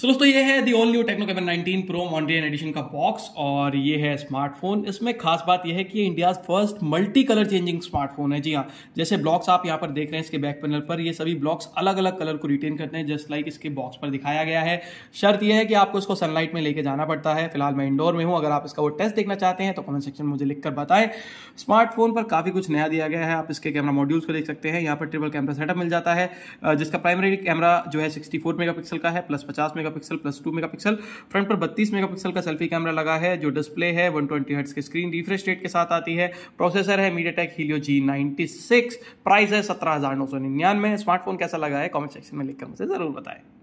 सो so, दोस्तों ये है the only new Tecno camera 19 pro Mondrian edition का बॉक्स और ये है स्मार्टफोन इसमें खास बात यह है कि India first multi colour changing smartphone है जी हाँ जैसे ब्लॉक्स आप यहाँ पर देख रहे हैं इसके बैक पैनल पर ये सभी ब्लॉक्स अलग अलग कलर को रिटेन करते हैं जस्ट लाइक इसके बॉक्स पर दिखाया गया है शर्त यह है कि आपको इसको सनलाइट में लेके जाना पड़ता है फिलहाल मैं इंडोर में हूँ अगर आप इसका वो टेस्ट देखना चाहते हैं तो कमेंट सेक्शन में मुझे लिखकर बताएं स्मार्टफोन पर काफ़ी कुछ नया दिया गया है आप इसके कैमरा मॉड्यूल्स को देख सकते हैं यहाँ पर ट्रिपल कैमरा सेटअप मिल जाता है जिसका प्राइमरी कैमरा जो है सिक्सटी फोर का है प्लस पचास megapixel plus two megapixel front पर बत्तीस मेगापिक्सल का सेल्फी कैमरा लगा है जो डिस्प्ले है वन ट्वेंटी हर्ट्स की स्क्रीन रिफ्रेश रेट के साथ आती है प्रोसेसर है MediaTek Helio G ninety six price है सत्रह हज़ार नौ सौ निन्यानवे स्मार्टफोन कैसा लगा है कॉमेंट सेक्शन में लिखकर मुझे ज़रूर बताएं